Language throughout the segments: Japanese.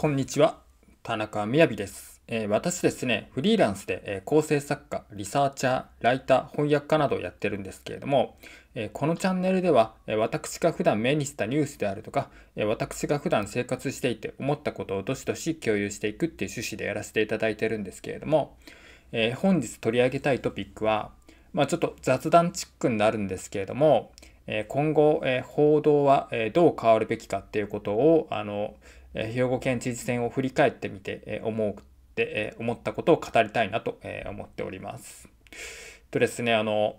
こんにちは。田中みです。えー、私ですね、フリーランスで、えー、構成作家、リサーチャー、ライター、翻訳家などをやってるんですけれども、えー、このチャンネルでは、え私が普段目にしたニュースであるとか、え私が普段生活していて思ったことをどしどし共有していくっていう趣旨でやらせていただいてるんですけれども、え本日取り上げたいトピックは、まあ、ちょっと雑談チックになるんですけれども、今後、報道はどう変わるべきかっていうことをあのえ兵庫県知事選を振り返ってみて、え思うって思ったことを語りたいなと思っております。とですね、あの、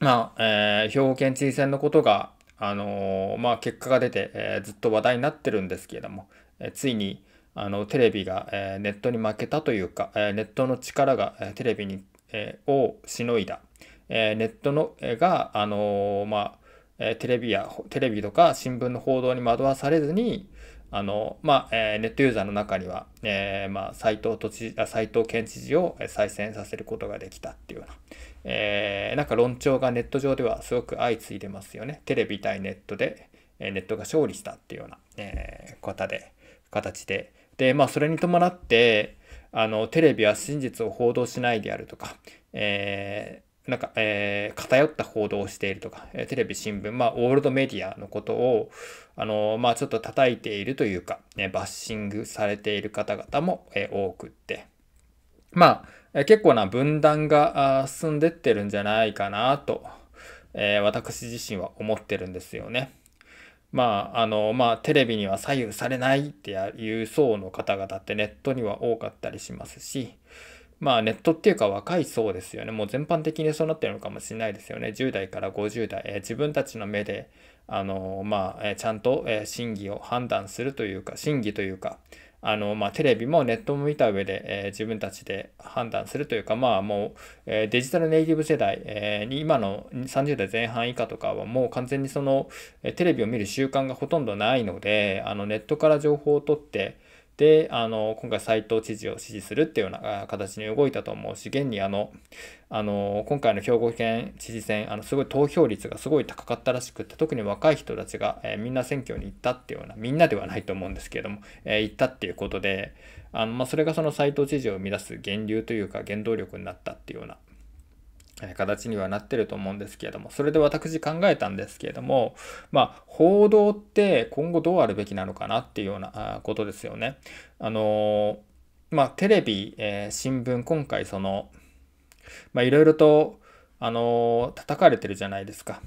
まあ、えー、兵庫県知事選のことが、あのー、まあ、結果が出て、えー、ずっと話題になってるんですけれども、えついにあのテレビが、えネットに負けたというか、えネットの力が、えテレビに、えをしのいだ、えネットの、えが、あのまあ、えテレビやテレビとか新聞の報道に惑わされずにあの、まあ、えー、ネットユーザーの中には、えー、まあ、斎藤都知あ、斎藤県知事を再選させることができたっていうような、えー、なんか論調がネット上ではすごく相次いでますよね。テレビ対ネットで、えネットが勝利したっていうような、え方で、形で。で、まあ、それに伴って、あの、テレビは真実を報道しないであるとか、えなんか、えー、偏った報道をしているとか、えテレビ、新聞、まあ、オールドメディアのことを、あのまあ、ちょっと叩いているというか、ね、バッシングされている方々も、え多くって、まあ、結構な分断が進んでってるんじゃないかなと、えー、私自身は思ってるんですよね。まあ、あの、まあ、テレビには左右されないっていう層の方々ってネットには多かったりしますし、まあネットっていうか若い層ですよね。もう全般的にそうなってるのかもしれないですよね。10代から50代、えー、自分たちの目で、あのー、まあ、えー、ちゃんと、え審議を判断するというか、審議というか、あのまあ、テレビもネットも見た上で、え自分たちで判断するというか、まあ、もう、えデジタルネイティブ世代、えに今の30代前半以下とかはもう完全にその、えテレビを見る習慣がほとんどないのであのネットから情報を取って、であの今回斎藤知事を支持するっていうような形に動いたと思うし現にあのあの今回の兵庫県知事選あのすごい投票率がすごい高かったらしくて特に若い人たちが、えー、みんな選挙に行ったっていうようなみんなではないと思うんですけれども、えー、行ったっていうことであの、まあ、それがその斎藤知事を生み出す源流というか原動力になったっていうような形にはなってると思うんですけれども、それで私考えたんですけれども、まあ、報道って今後どうあるべきなのかなっていうようなことですよね。あの、まあ、テレビ、えー、新聞、今回その、まあ、いろいろと、あの、叩かれてるじゃないですか。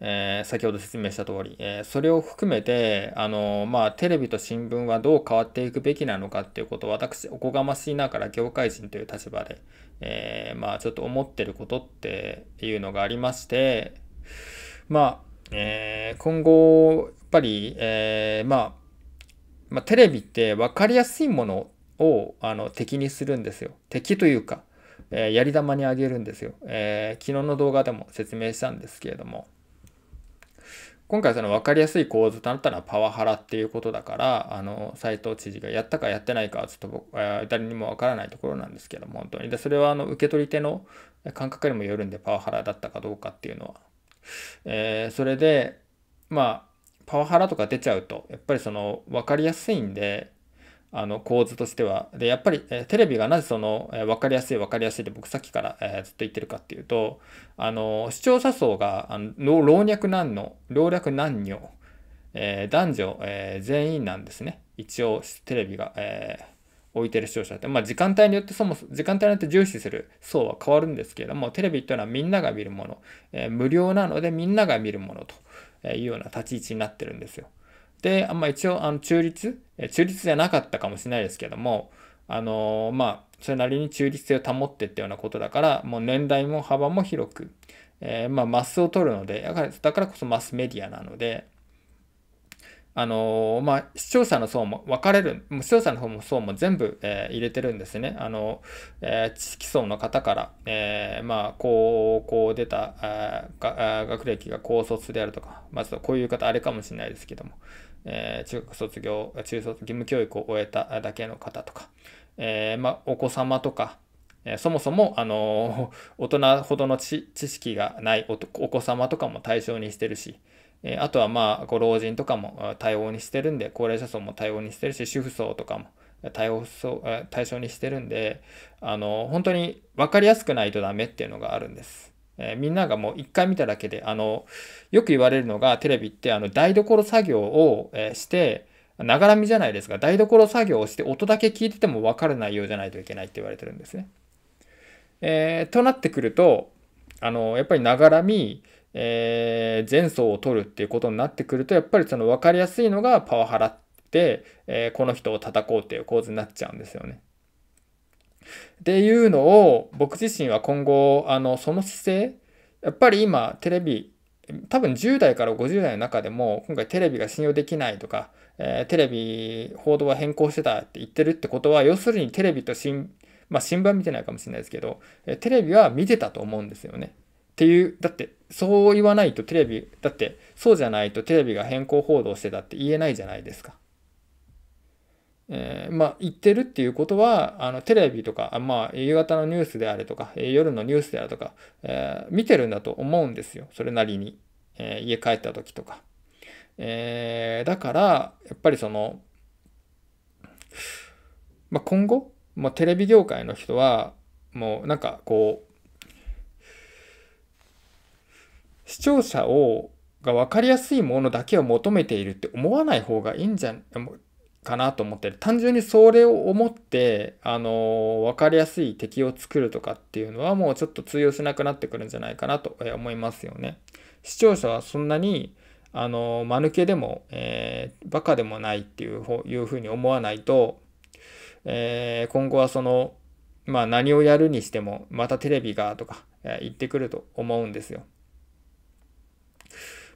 えー、先ほど説明した通り、えー、それを含めて、あのー、まあ、テレビと新聞はどう変わっていくべきなのかっていうことを私、おこがましいながら業界人という立場で、えまあ、ちょっと思ってることっていうのがありまして、まあ、え今後、やっぱり、えまあ、まあ、テレビって分かりやすいものをあの敵にするんですよ。敵というか、えやり玉にあげるんですよ、え昨日の動画でも説明したんですけれども。今回その分かりやすい構図だったのはパワハラっていうことだから、あの、斎藤知事がやったかやってないかはちょっと僕、誰にも分からないところなんですけども、本当に。で、それはあの、受け取り手の感覚にもよるんで、パワハラだったかどうかっていうのは。えー、それで、まあ、パワハラとか出ちゃうと、やっぱりその、分かりやすいんで、あの構図としては。で、やっぱり、えテレビがなぜその、え分かりやすい分かりやすいって僕さっきから、えずっと言ってるかっていうと、あの視聴者層があの老若男女、老若男女、え男女、え全員なんですね。一応テレビが、え置いてる視聴者って、まあ、時間帯によってそもそも時間帯によって重視する層は変わるんですけれどもテレビっていうのはみんなが見るもの、え無料なのでみんなが見るものというような立ち位置になってるんですよ。で、まあ、一応あの中立、中立じゃなかったかもしれないですけども、あのまあ、それなりに中立性を保ってってようなことだから、もう年代も幅も広く、えー、まあ、マスを取るので、だからこそマスメディアなので、あのまあ、視聴者の層も分かれる、視聴者の方も層も全部、えー、入れてるんですね。あのえー、知識層の方から、えー、まあ、こう、こう出た、あが学歴が高卒であるとか、まあ、こういう方あれかもしれないですけども、え中学卒業、中卒義務教育を終えただけの方とか、えー、まあ、お子様とか、えー、そもそも、あのー、大人ほどの知識がないお子様とかも対象にしてるし、えあとはまあご老人とかも対応にしてるんで、高齢者層も対応にしてるし、主婦層とかも対応対象にしてるんで、あの本当に分かりやすくないとダメっていうのがあるんです。えー、みんながもう一回見ただけで、あの、よく言われるのがテレビって、あの、台所作業を、えー、して、ながらみじゃないですか、台所作業をして音だけ聞いてても分からないようじゃないといけないって言われてるんですね。えー、となってくると、あの、やっぱりながらみ、えー、前奏を取るっていうことになってくると、やっぱりその分かりやすいのがパワハラって、えー、この人を叩こうっていう構図になっちゃうんですよね。っていうのを僕自身は今後あのその姿勢やっぱり今テレビ多分10代から50代の中でも今回テレビが信用できないとか、えー、テレビ報道は変更してたって言ってるってことは要するにテレビと新,、まあ、新聞見てないかもしれないですけど、えテレビは見てたと思うんですよね。っていうだってそう言わないとテレビだってそうじゃないとテレビが変更報道してたって言えないじゃないですか。えー、まあ、言ってるっていうことは、あの、テレビとか、まあ、夕方のニュースであれとか、夜のニュースであるとか、えー、見てるんだと思うんですよ。それなりに。えー、家帰った時とか。えだから、やっぱりその、まあ、今後、まあ、テレビ業界の人は、もうなんかこう、視聴者を、が分かりやすいものだけを求めているって思わない方がいいんじゃ、かなと思ってる単純にそれを思ってあの分かりやすい敵を作るとかっていうのはもうちょっと通用しなくなってくるんじゃないかなと思いますよね視聴者はそんなにあの間抜けでも、えー、バカでもないっていういうふうに思わないと、えー、今後はそのまあ何をやるにしてもまたテレビがとか言ってくると思うんですよ。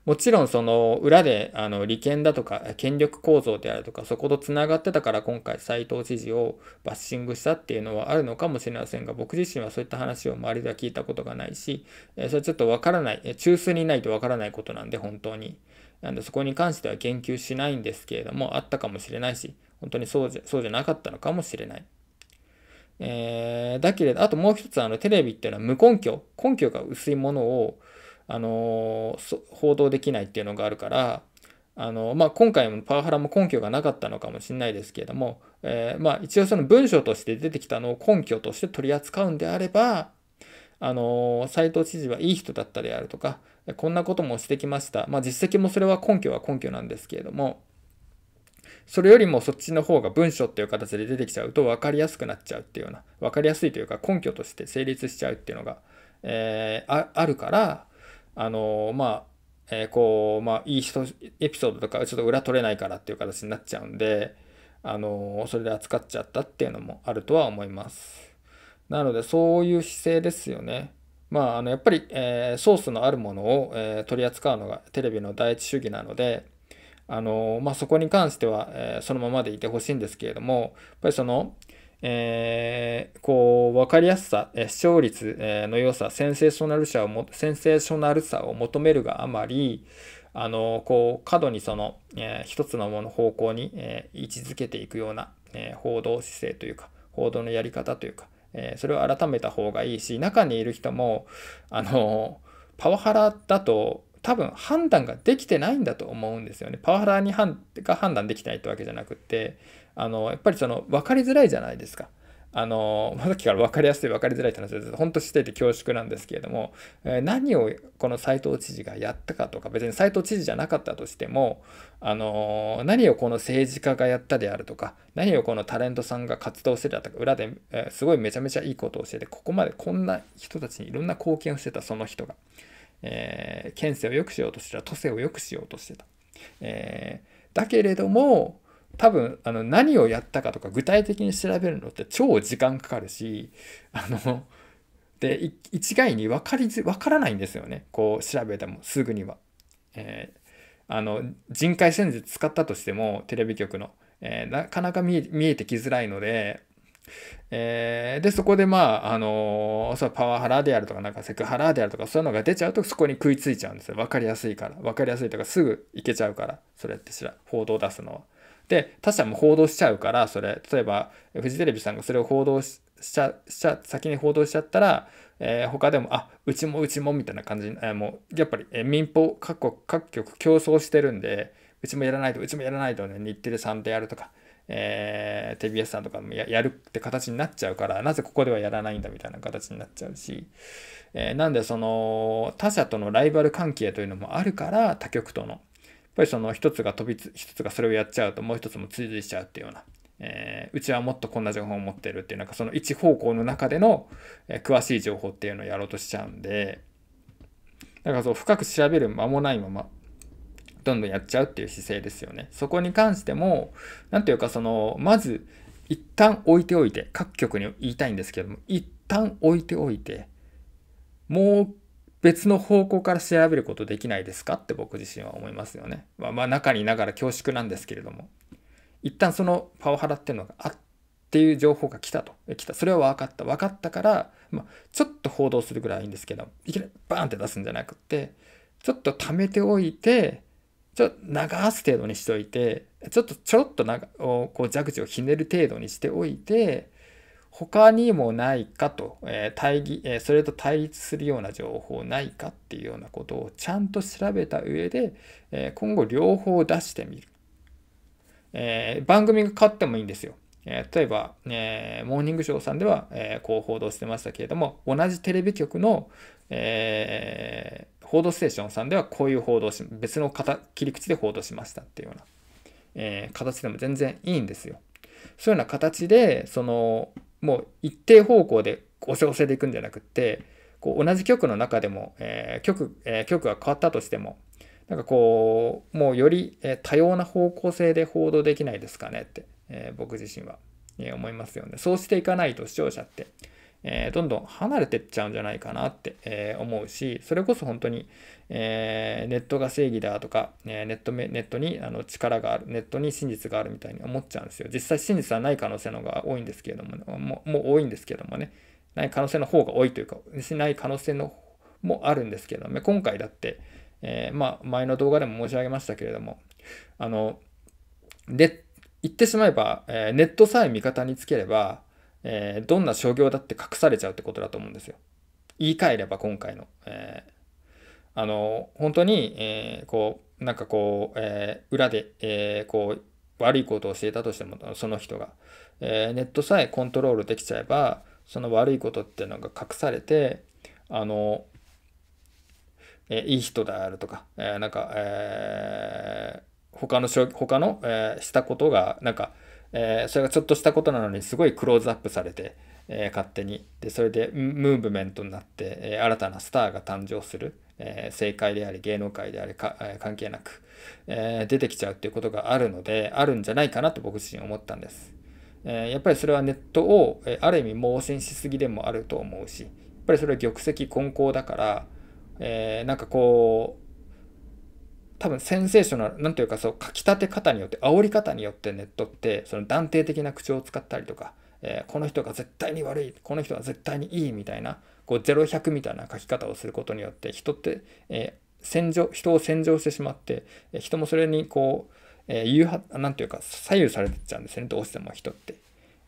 もちろんその裏であの利権だとか権力構造であるとかそことつながってたから今回斎藤知事をバッシングしたっていうのはあるのかもしれませんが僕自身はそういった話を周りでは聞いたことがないしそれちょっとわからない中枢にいないとわからないことなんで本当になんでそこに関しては言及しないんですけれどもあったかもしれないし本当にそうじゃそうじゃなかったのかもしれない。えー、だけれど、あともう一つ、あの、テレビっていうのは無根拠、根拠が薄いものをあの報道できないっていうのがあるからあの、まあ、今回もパワハラも根拠がなかったのかもしれないですけれども、えー、まあ、一応その文章として出てきたのを根拠として取り扱うんであればあの斉藤知事はいい人だったであるとかこんなこともしてきました、まあ、実績もそれは根拠は根拠なんですけれどもそれよりもそっちの方が文章っていう形で出てきちゃうと分かりやすくなっちゃうっていうような分かりやすいというか根拠として成立しちゃうっていうのが、えー、あるからあのまあえー、こうまあいい人エピソードとかちょっと裏取れないからっていう形になっちゃうんであのそれで扱っちゃったっていうのもあるとは思いますなのでそういう姿勢ですよねまあ、あのやっぱり、えー、ソースのあるものを、えー、取り扱うのがテレビの第一主義なので、あのまあ、そこに関しては、えー、そのままでいてほしいんですけれどもやっぱりその、えー、こう、分かりやすさ、視聴率の良さ、センセーショナルさをも、センセーショナルさを求めるがあまり、あの、こう、過度にその、えー、一つのもの方向に、えー、位置づけていくような、えー、報道姿勢というか、報道のやり方というか、えー、それを改めた方がいいし、中にいる人も、あの、パワハラだと、多分判断ができてないんだと思うんですよね。パワハラに判が判断できてないってわけじゃなくて、あの、やっぱりその分かりづらいじゃないですか。あの、さっきから分かりやすい分かりづらいって話です。本当してて恐縮なんですけれども、え何をこの斎藤知事がやったかとか、別に斎藤知事じゃなかったとしても、あの、何をこの政治家がやったであるとか、何をこのタレントさんが活動してたとか、裏で、えすごいめちゃめちゃいいことをしてて、ここまでこんな人たちにいろんな貢献をしてた、その人が。えー、県政を良くしようとしてた都政を良くしようとしてた、えー、だけれども多分あの何をやったかとか具体的に調べるのって超時間かかるしあので一概に分かり分からないんですよねこう調べてもすぐには。えー、あの人海戦術使ったとしてもテレビ局の、えー、なかなか見えてきづらいのでえー、で、そこでまあ、あのー、そパワハラであるとか、なんかセクハラであるとか、そういうのが出ちゃうと、そこに食いついちゃうんですよ。分かりやすいから。分かりやすいとか、すぐいけちゃうから、それって知ら、報道出すのは。で、他社も報道しちゃうから、それ、例えば、フジテレビさんがそれを報道しちゃ、しちゃ、先に報道しちゃったら、えー、他でも、あ、うちもうちもみたいな感じえー、もう、やっぱり、えー、民放各国、各局競争してるんで、うちもやらないと、うちもやらないとね、日テレさんでやるとか、えー、テレビさんとかもやるって形になっちゃうから、なぜここではやらないんだみたいな形になっちゃうし、えー、なんでその他者とのライバル関係というのもあるから、他局との。やっぱりその一つが飛びつ、一つがそれをやっちゃうともう一つも追随しちゃうっていうような。えー、うちはもっとこんな情報を持ってるっていうなんかその一方向の中での、えー、詳しい情報っていうのをやろうとしちゃうんでだからそう深く調べる間もないままどんどんやっちゃうっていう姿勢ですよね。そこに関しても、何というかその、まず、一旦置いておいて、各局に言いたいんですけども、一旦置いておいて、もう別の方向から調べることできないですかって僕自身は思いますよね。まあ、まあ、中にいながら恐縮なんですけれども。一旦そのパワハラっていうのがあっていう情報が来たと。来た。それは分かった。分かったから、まあ、ちょっと報道するぐらいいいんですけど、いきなりバーンって出すんじゃなくて、ちょっと貯めておいて、ちょっと流す程度にしておいて、ちょっとちょっとなこう蛇口をひねる程度にしておいて、他にもないかと、えー、対義、えー、それと対立するような情報ないかっていうようなことをちゃんと調べた上で、えー、今後両方出してみる。え番組が勝ってもいいんですよ。え例えば、えー、モーニングショーさんでは、えー、こう報道してましたけれども、同じテレビ局の、えー、報道ステーションさんではこういう報道し、別の切り口で報道しましたっていうような、え形でも全然いいんですよ。そういうような形で、その、もう一定方向で押し寄せいくんじゃなくって、こう同じ局の中でも、え局、え局が変わったとしても、なんかこう、もうより、え多様な方向性で報道できないですかねって。えー、僕自身は、えー、思いますよね。そうしていかないと視聴者って、えー、どんどん離れてっちゃうんじゃないかなって、え思うし、それこそ本当に、えネットが正義だとか、えネットネットにあの力がある、ネットに真実があるみたいに思っちゃうんですよ。実際真実はない可能性の方が多いんですけれども、ね、もうもう多いんですけどもね、ない可能性の方が多いというか、ない可能性のもあるんですけども、今回だって、えまあ前の動画でも申し上げましたけれども、あの、ネッ言ってしまえば、えネットさえ味方につければ、えどんな商業だって隠されちゃうってことだと思うんですよ。言い換えれば今回の。えあの本当に、えこうなんかこう、え裏で、えこう悪いことを教えたとしてもその人が、えネットさえコントロールできちゃえばその悪いことっていうのが隠されてあのえいい人であるとか、えなんか、えー他の他の、えー、したことが、なんか、えー、それがちょっとしたことなのにすごいクローズアップされて、えー、勝手にでそれでムーブメントになって、えー、新たなスターが誕生する、え政界であり芸能界でありか、え関係なく、え出てきちゃうっていうことがあるのであるんじゃないかなと僕自身思ったんです、えやっぱりそれはネットを、えある意味盲信しすぎでもあると思うしやっぱりそれは玉石混交だから、えなんかこう多分センセーショナル、なんていうかそう書き立て方によって、煽り方によってネットってその断定的な口調を使ったりとか、えー、この人が絶対に悪い、この人は絶対にいいみたいな、こう0100みたいな書き方をすることによって人って、えー、洗人を洗浄してしまって、人もそれにこう、えー、誘発、なんていうか左右されてっちゃうんですね、どうしても人って。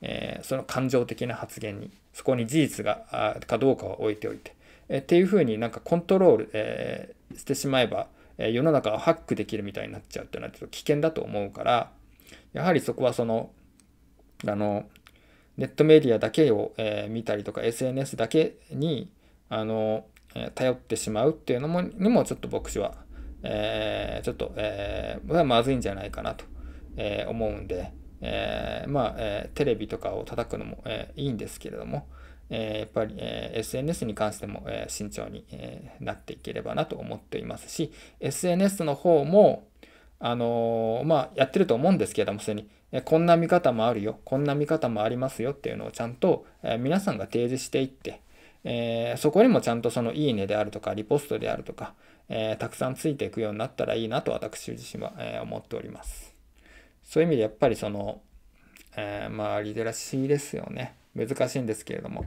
えー、その感情的な発言に、そこに事実が、あかどうかは置いておいて。えー、っていうふうになんかコントロール、えー、してしまえば、え世の中をハックできるみたいになっちゃうっていうのはちょっと危険だと思うから、やはりそこはその、あの、ネットメディアだけを、え見たりとか SNS だけに、あの、え頼ってしまうっていうのもにもちょっと牧師は、えー、ちょっと、えー、まずいんじゃないかなと、え思うんで、えー、まあ、えテレビとかを叩くのも、えいいんですけれども、えやっぱり、え SNS に関しても、え慎重に、えなっていければなと思っていますし、SNS の方も、あのまあ、やってると思うんですけれども、すでに、えこんな見方もあるよ、こんな見方もありますよっていうのをちゃんと、え皆さんが提示していって、えそこにもちゃんとそのいいねであるとか、リポストであるとか、えたくさんついていくようになったらいいなと私自身は、え思っております。そういう意味でやっぱりその、えまあ、リテラシーですよね。難しいんですけれども、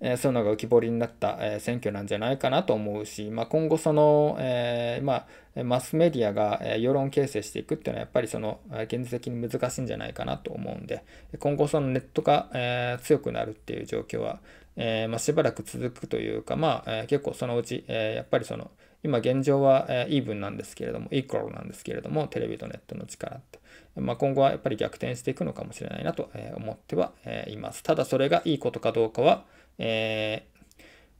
えー、そういうのが浮き彫りになった、えー、選挙なんじゃないかなと思うし、まあ、今後その、えーまあ、マスメディアが、え世論形成していくっていうのはやっぱりその現実的に難しいんじゃないかなと思うんで今後そのネットが、えー、強くなるっていう状況は、えーまあ、しばらく続くというか、まあえー、結構そのうち、えー、やっぱりその今現状は、えー、イーブンなんですけれどもイークロなんですけれどもテレビとネットの力って。まあ、今後はやっぱり逆転していくのかもしれないなと思ってはいます。ただそれがいいことかどうかは、えー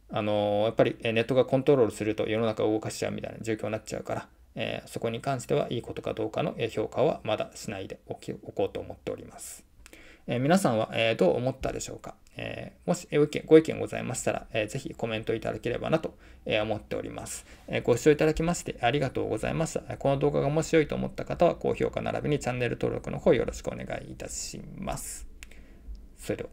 あのやっぱりネットがコントロールすると世の中を動かしちゃうみたいな状況になっちゃうから、えー、そこに関してはいいことかどうかの評価はまだしないでおきおこうと思っております。え皆さんは、えどう思ったでしょうか、えもしご意見ございましたら、えー、ぜひコメントいただければなと思っております、えご視聴いただきましてありがとうございました。この動画が面白いと思った方は高評価並びにチャンネル登録の方よろしくお願いいたします。それでは。